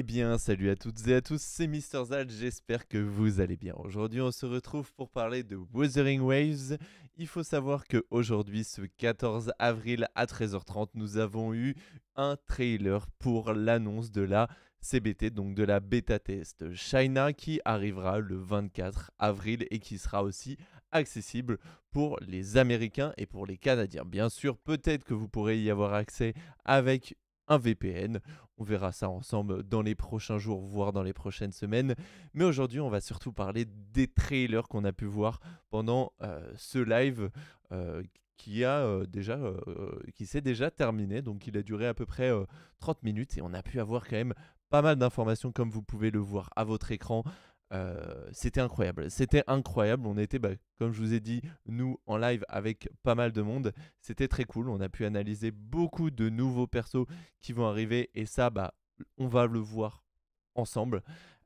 Eh bien, salut à toutes et à tous, c'est Mister Zal, j'espère que vous allez bien. Aujourd'hui, on se retrouve pour parler de Wuthering Waves. Il faut savoir que aujourd'hui, ce 14 avril à 13h30, nous avons eu un trailer pour l'annonce de la CBT, donc de la bêta test China, qui arrivera le 24 avril et qui sera aussi accessible pour les Américains et pour les Canadiens. Bien sûr, peut-être que vous pourrez y avoir accès avec un VPN. On verra ça ensemble dans les prochains jours, voire dans les prochaines semaines. Mais aujourd'hui, on va surtout parler des trailers qu'on a pu voir pendant euh, ce live euh, qui a euh, déjà qui s'est déjà terminé. Donc il a duré à peu près 30 minutes et on a pu avoir quand même pas mal d'informations comme vous pouvez le voir à votre écran euh, c'était incroyable. C'était incroyable. On était, bah, comme je vous ai dit, nous en live avec pas mal de monde. C'était très cool. On a pu analyser beaucoup de nouveaux persos qui vont arriver. Et ça, bah, on va le voir ensemble.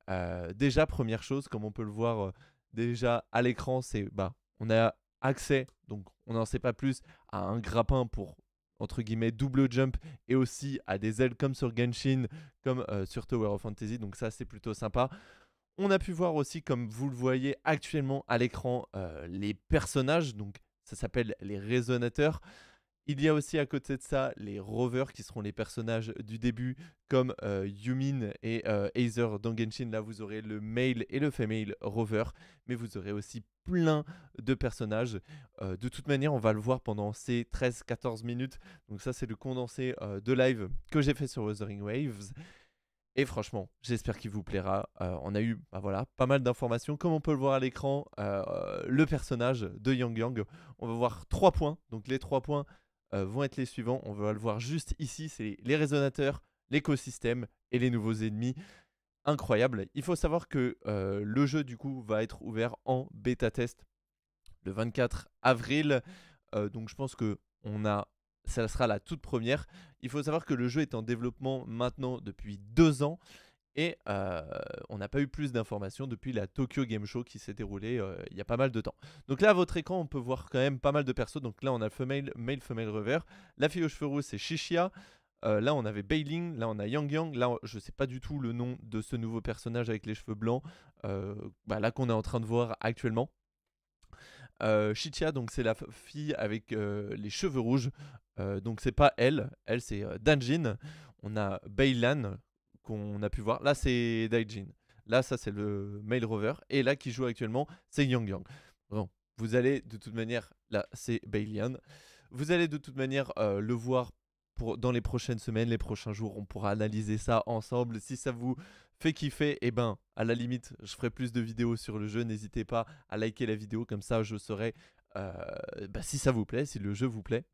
Euh, déjà, première chose, comme on peut le voir euh, déjà à l'écran, c'est bah, on a accès, donc on n'en sait pas plus, à un grappin pour entre guillemets double jump et aussi à des ailes comme sur Genshin, comme sur Tower of Fantasy. Donc ça, c'est plutôt sympa. On a pu voir aussi, comme vous le voyez actuellement à l'écran, euh, les personnages, donc ça s'appelle les résonateurs. Il y a aussi à côté de ça les rovers qui seront les personnages du début comme euh, Yumin et euh, Aether dans Là, vous aurez le male et le female rover, mais vous aurez aussi plein de personnages. de toute manière, on va le voir pendant ces 13-14 minutes. Donc ça, c'est le condensé de live que j'ai fait sur Wuthering Waves. Et franchement, j'espère qu'il vous plaira. Euh, on a eu bah voilà, pas mal d'informations. Comme on peut le voir à l'écran, euh, le personnage de Yang Yang. On va voir trois points. Donc les trois points euh, vont être les suivants. On va le voir juste ici. C'est les résonateurs, l'écosystème et les nouveaux ennemis. Incroyable. Il faut savoir que le jeu du coup va être ouvert en bêta test le 24 avril. donc je pense que on a ça sera la toute première. Il faut savoir que le jeu est en développement maintenant depuis deux ans et euh, on n'a pas eu plus d'informations depuis la Tokyo Game Show qui s'est déroulée euh, il y a pas mal de temps. Donc là, à votre écran, on peut voir quand même pas mal de persos. Donc là, on a le female, male, female revers. La fille aux cheveux roux, c'est Shishia. Euh, là, on avait Beiling. là, on a Yang Yang. Là, je je sais pas du tout le nom de ce nouveau personnage avec les cheveux blancs, bah, là qu'on est en train de voir actuellement. Euh, donc c'est la fille avec euh, les cheveux rouges. Euh, donc c'est pas elle, elle c'est euh, Danjin. On a Bailan qu'on a pu voir. Là c'est Daijin. Là ça c'est le Mail Rover. Et là qui joue actuellement c'est Yang Yang. Bon, vous allez de toute manière, là c'est Bailan. Vous allez de toute manière le voir dans les prochaines semaines, les prochains jours, on pourra analyser ça ensemble. Si ça vous fait kiffer, et eh ben, à la limite, je ferai plus de vidéos sur le jeu. N'hésitez pas à liker la vidéo, comme ça je saurai euh, bah, si ça vous plaît, si le jeu vous plaît.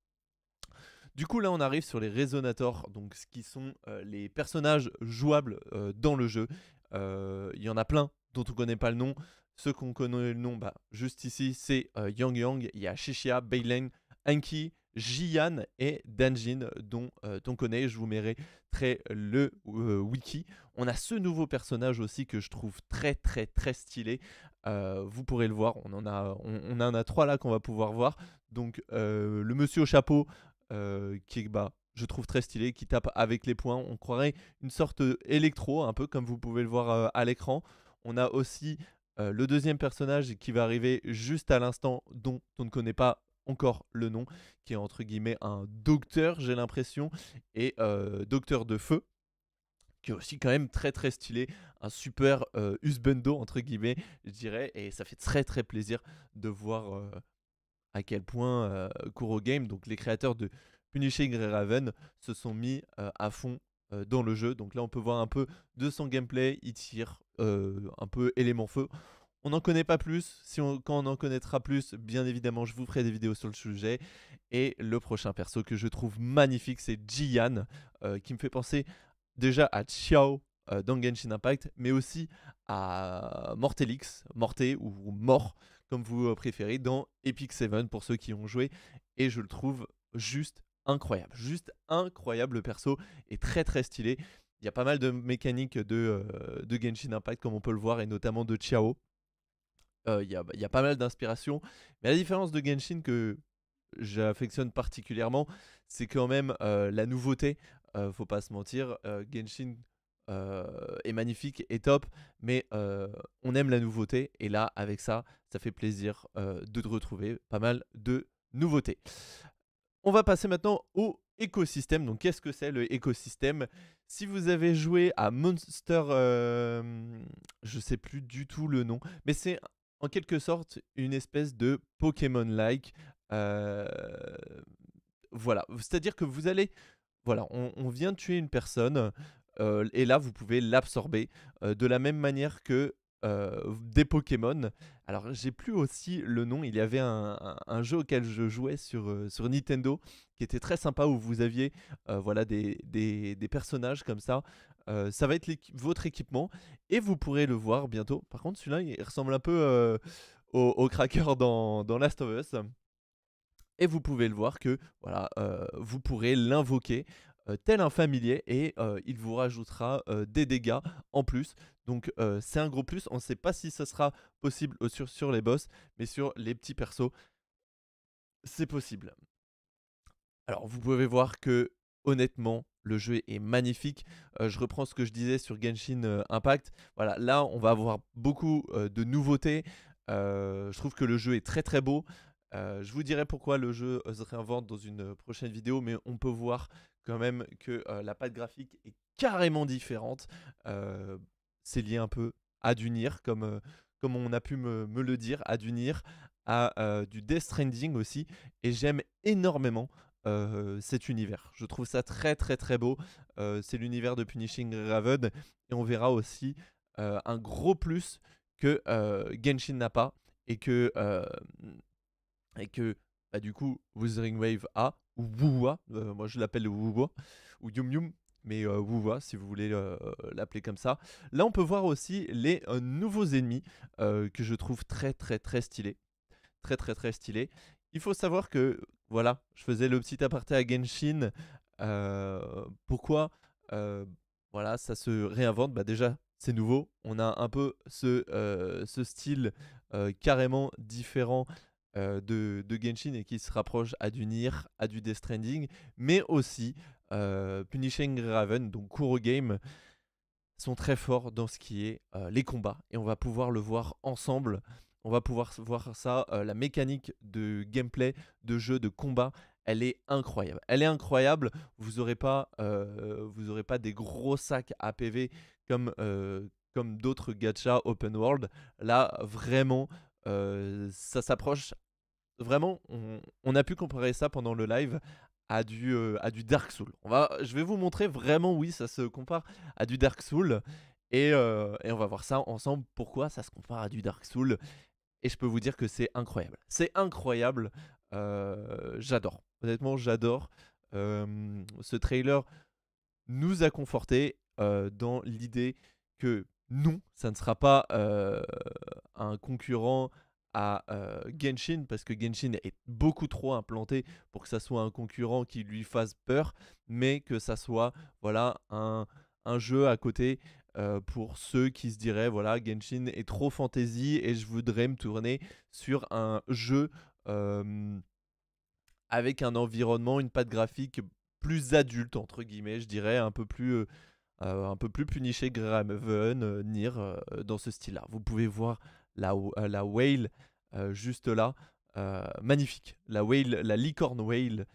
Du coup, là, on arrive sur les Résonators, donc ce qui sont euh, les personnages jouables euh, dans le jeu. Il y en a plein dont on ne connaît pas le nom. Ceux qu'on connaît le nom, bah, juste ici, c'est Yang Yang, il y a Shishia, Beileng, Anki, Jian et Danjin, dont euh, on connaît. Je vous mettrai très le euh, wiki. On a ce nouveau personnage aussi que je trouve très très très stylé. Euh, vous pourrez le voir. On en a, on, en a trois là qu'on va pouvoir voir. Donc le monsieur au chapeau qui est bah, je trouve très stylé, qui tape avec les poings. On croirait une sorte électro, un peu comme vous pouvez le voir à l'écran. On a aussi le deuxième personnage qui va arriver juste à l'instant, dont on ne connaît pas encore le nom, qui est entre guillemets un docteur, j'ai l'impression, et euh, docteur de feu, qui est aussi quand même très très stylé, un super euh, usbendo entre guillemets, je dirais, et ça fait très très plaisir de voir euh, à quel point Kuro Game, donc les créateurs de Punishing Raven, se sont mis à fond dans le jeu. Donc là, on peut voir un peu de son gameplay, il tire un peu élément feu. On n'en connaît pas plus. Si quand on en connaîtra plus, bien évidemment, je vous ferai des vidéos sur le sujet. Et le prochain perso que je trouve magnifique, c'est Jian, euh, qui me fait penser déjà à Xiao euh, dans Genshin Impact, mais aussi à Mortelix, Morté ou Mort, comme vous euh, préférez, dans Epic Seven pour ceux qui ont joué. Et je le trouve juste incroyable. Juste incroyable le perso et très très stylé. Il y a pas mal de mécaniques de, de Genshin Impact comme on peut le voir et notamment de Xiao. Bah, il y, a, pas mal d'inspiration. Mais la différence de Genshin que j'affectionne particulièrement, c'est quand même la nouveauté. faut pas se mentir, Genshin est magnifique, est top, mais on aime la nouveauté. Et là, avec ça, ça fait plaisir de retrouver pas mal de nouveautés. On va passer maintenant au écosystème. Donc, qu'est-ce que c'est le écosystème Si vous avez joué à Monster, je sais plus du tout le nom, mais c'est en quelque sorte une espèce de Pokémon-like. Euh, voilà, c'est-à-dire que vous allez, voilà, on, vient de tuer une personne. Euh, et là, vous pouvez l'absorber euh, de la même manière que euh, des Pokémon. Alors j'ai plus aussi le nom, il y avait un, jeu auquel je jouais sur, euh, sur Nintendo qui était très sympa où vous aviez euh, voilà, des, personnages comme ça. ça va être votre équipement et vous pourrez le voir bientôt. Par contre celui-là il ressemble un peu au, cracker dans, dans Last of Us et vous pouvez le voir que voilà, vous pourrez l'invoquer euh, tel un familier et euh, il vous rajoutera euh, des dégâts en plus. Donc c'est un gros plus. On ne sait pas si ce sera possible sur, les boss, mais sur les petits persos, c'est possible. Alors vous pouvez voir que honnêtement, le jeu est magnifique. je reprends ce que je disais sur Genshin Impact. Voilà, là on va avoir beaucoup de nouveautés. je trouve que le jeu est très très beau. Euh, je vous dirai pourquoi le jeu euh, se réinvente dans une euh, prochaine vidéo, mais on peut voir quand même que la patte graphique est carrément différente. c'est lié un peu à Dunir, comme, comme on a pu me, le dire, à Dunir, à du Death Stranding aussi, et j'aime énormément cet univers. Je trouve ça très très très beau. c'est l'univers de Punishing Raven et on verra aussi un gros plus que Genshin n'a pas et que et que bah, du coup Wuthering Wave a, ou Wuwa, euh, moi je l'appelle Wuwa, ou Yum Yum, mais euh, Wuwa si vous voulez euh, l'appeler comme ça. Là on peut voir aussi les nouveaux ennemis que je trouve très très très stylés. Très très très stylés. Il faut savoir que, voilà, je faisais le petit aparté à Genshin. pourquoi voilà, ça se réinvente bah, Déjà, c'est nouveau. On a un peu ce, ce style carrément différent euh, de, de, Genshin et qui se rapproche à du Nier, à du Death Stranding, mais aussi euh, Punishing Raven, donc Kuro Game, sont très forts dans ce qui est euh, les combats et on va pouvoir le voir ensemble. On va pouvoir voir ça, la mécanique de gameplay, de jeu, de combat, elle est incroyable. Elle est incroyable. Vous n'aurez pas, vous aurez pas des gros sacs à PV comme, comme d'autres gachas open world. Là, vraiment, ça s'approche vraiment, on, a pu comparer ça pendant le live à du, à du Dark Soul. je vais vous montrer vraiment, oui, ça se compare à du Dark Soul. Et, on va voir ça ensemble, pourquoi ça se compare à du Dark Soul. Et je peux vous dire que c'est incroyable. C'est incroyable. j'adore. Honnêtement, j'adore. ce trailer nous a conforté dans l'idée que non, ça ne sera pas euh, un concurrent à euh, Genshin parce que Genshin est beaucoup trop implanté pour que ça soit un concurrent qui lui fasse peur, mais que ça soit voilà un, jeu à côté euh, pour ceux qui se diraient voilà Genshin est trop fantasy et je voudrais me tourner sur un jeu avec un environnement, une patte graphique plus adulte entre guillemets, je dirais un peu plus euh, un peu plus puniché Graven, euh, Nir, euh, dans ce style-là. Vous pouvez voir la, la whale juste là, magnifique. La whale, la licorne whale,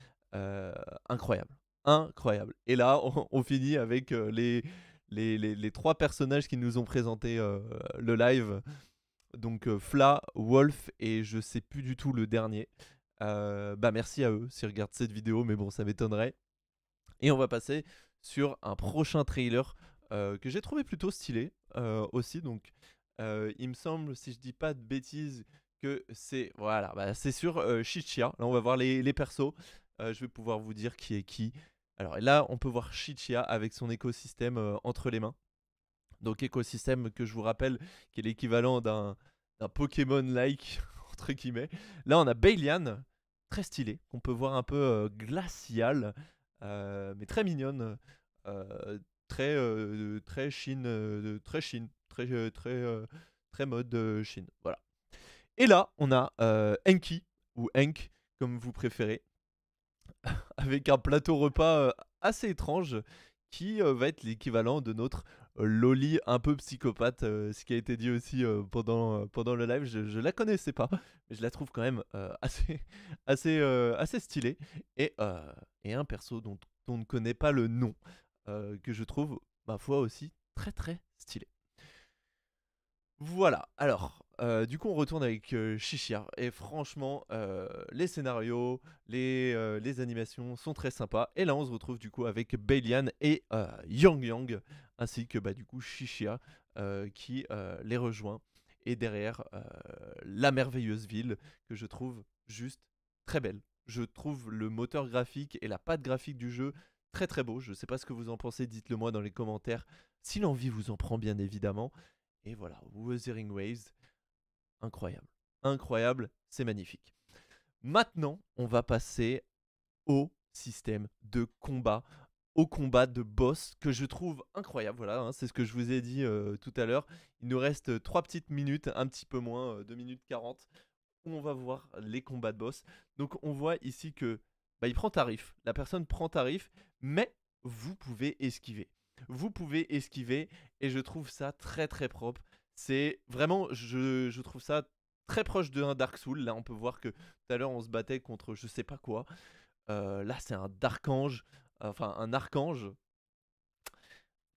incroyable. Incroyable. Et là, on, finit avec les, les, trois personnages qui nous ont présenté le live donc Fla, Wolf et je sais plus du tout le dernier. bah merci à eux s'ils regardent cette vidéo, mais bon, ça m'étonnerait. Et on va passer sur un prochain trailer euh, que j'ai trouvé plutôt stylé euh, aussi. Donc, euh, il me semble, si je dis pas de bêtises, que c'est voilà, bah, c'est sur Shichia. Là, on va voir les, les persos. je vais pouvoir vous dire qui est qui. Alors là, on peut voir Shichia avec son écosystème entre les mains. Donc écosystème que je vous rappelle, qui est l'équivalent d'un Pokémon-like entre guillemets. Là, on a Baylian très stylé, qu'on peut voir un peu glacial. Euh, mais très mignonne, euh, très, euh, très Chine, très Chine, très, très, très mode Chine. Voilà. Et là, on a Enki, ou Enk, comme vous préférez, avec un plateau repas assez étrange qui va être l'équivalent de notre Loli un peu psychopathe, euh, ce qui a été dit aussi euh, pendant, euh, pendant le live. Je, la connaissais pas, mais je la trouve quand même assez, assez, assez stylée. Et, et un perso dont on ne connaît pas le nom, que je trouve, ma foi, aussi très très stylé. Voilà, alors, euh, du coup, on retourne avec Shishia, euh, Et franchement, euh, les scénarios, les, animations sont très sympas. Et là, on se retrouve du coup avec Belian et Yang Yang, ainsi que bah, du coup Shishir qui les rejoint. Et derrière, la merveilleuse ville que je trouve juste très belle. Je trouve le moteur graphique et la patte graphique du jeu très très beau. Je ne sais pas ce que vous en pensez, dites-le moi dans les commentaires. Si l'envie vous en prend, bien évidemment. Et voilà, Wuthering Waves incroyable. Incroyable, c'est magnifique. Maintenant, on va passer au système de combat, au combat de boss que je trouve incroyable. Voilà, hein, c'est ce que je vous ai dit euh, tout à l'heure. Il nous reste euh, trois petites minutes, un petit peu moins, 2 euh, minutes 40, où on va voir les combats de boss. Donc on voit ici que bah, il prend tarif, la personne prend tarif, mais vous pouvez esquiver. Vous pouvez esquiver et je trouve ça très très propre. C'est vraiment, je, trouve ça très proche de un Dark Soul. Là, on peut voir que tout à l'heure, on se battait contre je sais pas quoi. Euh, là, c'est un Dark Ange, enfin un Archange.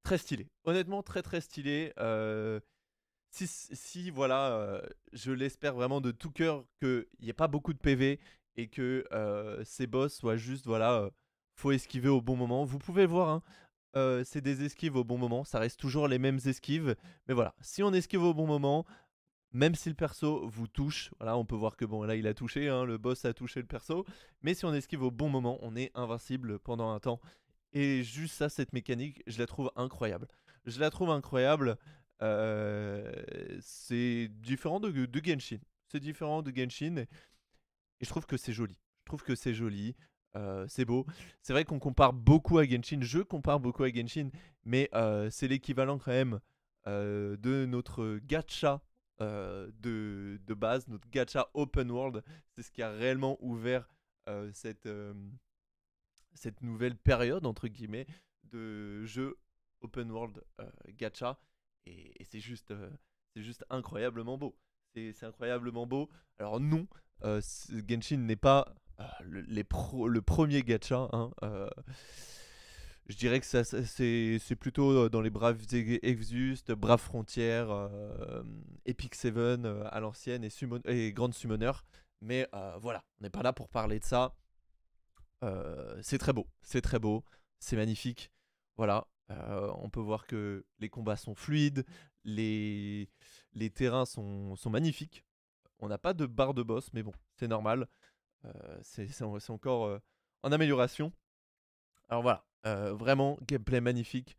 Très stylé. Honnêtement, très très stylé. Euh, si, si, voilà, euh, je l'espère vraiment de tout cœur qu'il n'y ait pas beaucoup de PV et que ces boss soient juste, voilà, faut esquiver au bon moment. Vous pouvez voir, hein, c'est des esquives au bon moment, ça reste toujours les mêmes esquives. Mais voilà, si on esquive au bon moment, même si le perso vous touche, voilà, on peut voir que bon, là il a touché, hein, le boss a touché le perso, mais si on esquive au bon moment, on est invincible pendant un temps. Et juste ça, cette mécanique, je la trouve incroyable. Je la trouve incroyable. c'est différent de, de Genshin. C'est différent de Genshin. Et je trouve que c'est joli. Je trouve que c'est joli. Euh, c'est beau. C'est vrai qu'on compare beaucoup à Genshin. Je compare beaucoup à Genshin, mais euh, c'est l'équivalent quand même euh, de notre gacha de, base, notre gacha open world. C'est ce qui a réellement ouvert cette, cette nouvelle période, entre guillemets, de jeu open world gacha. Et, c'est juste, c'est juste incroyablement beau. C'est incroyablement beau. Alors non, Genshin n'est pas ah, le, le premier gacha. Hein, euh, je dirais que c'est plutôt euh, dans les Braves Exust, Braves Frontières, euh, Epic Seven à l'ancienne et, Grande Summoner. Mais voilà, on n'est pas là pour parler de ça. c'est très beau, c'est très beau, c'est magnifique. Voilà, on peut voir que les combats sont fluides, les, les terrains sont, sont magnifiques. On n'a pas de barre de boss, mais bon, c'est normal. Euh, c'est encore euh, en amélioration. Alors voilà, euh, vraiment, gameplay magnifique.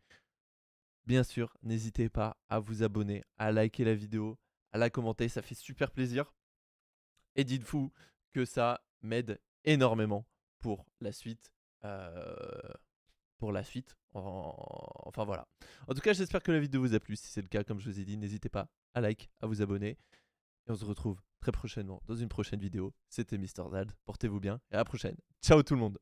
Bien sûr, n'hésitez pas à vous abonner, à liker la vidéo, à la commenter, ça fait super plaisir. Et dites-vous que ça m'aide énormément pour la suite. pour la suite. Enfin voilà. En tout cas, j'espère que la vidéo vous a plu. Si c'est le cas, comme je vous ai dit, n'hésitez pas à liker, à vous abonner. Et on se retrouve très prochainement dans une prochaine vidéo. C'était Mister Zald, Portez-vous bien et à la prochaine. Ciao tout le monde.